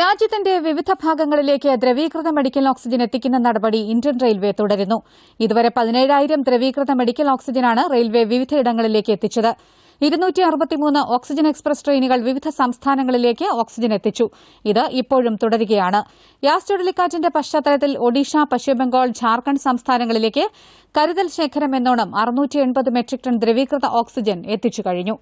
രാജ്യത്തിന്റെ വിവിധ ഭാഗങ്ങളിലേക്ക് ദ്രവീകൃത മെഡിക്കൽ ഓക്സിജൻ എത്തിക്കുന്ന നടപടി ഇന്ത്യൻ റെയിൽവേ തുടരുന്നു ഇതുവരെ പതിനേഴായിരം ദ്രവീകൃത മെഡിക്കൽ ഓക്സിജനാണ് റെയിൽവേ വിവിധയിടങ്ങളിലേക്ക് എത്തിച്ചത് ഇരുന്നൂറ്റി അറുപത്തിമൂന്ന് ഓക്സിജൻ എക്സ്പ്രസ് ട്രെയിനുകൾ വിവിധ സംസ്ഥാനങ്ങളിലേക്ക് ഓക്സിജൻ എത്തിച്ചു ഇത് ഇപ്പോഴും തുടരുകയാണ് യാസ് ചുഴലിക്കാറ്റിന്റെ പശ്ചാത്തലത്തിൽ ഒഡീഷ പശ്ചിമബംഗാൾ ജാർഖണ്ഡ് സംസ്ഥാനങ്ങളിലേക്ക് കരുതൽ ശേഖരം എന്നോണം അറുന്നൂറ്റി മെട്രിക് ടൺ ദ്രവീകൃത ഓക്സിജൻ എത്തിച്ചു കഴിഞ്ഞു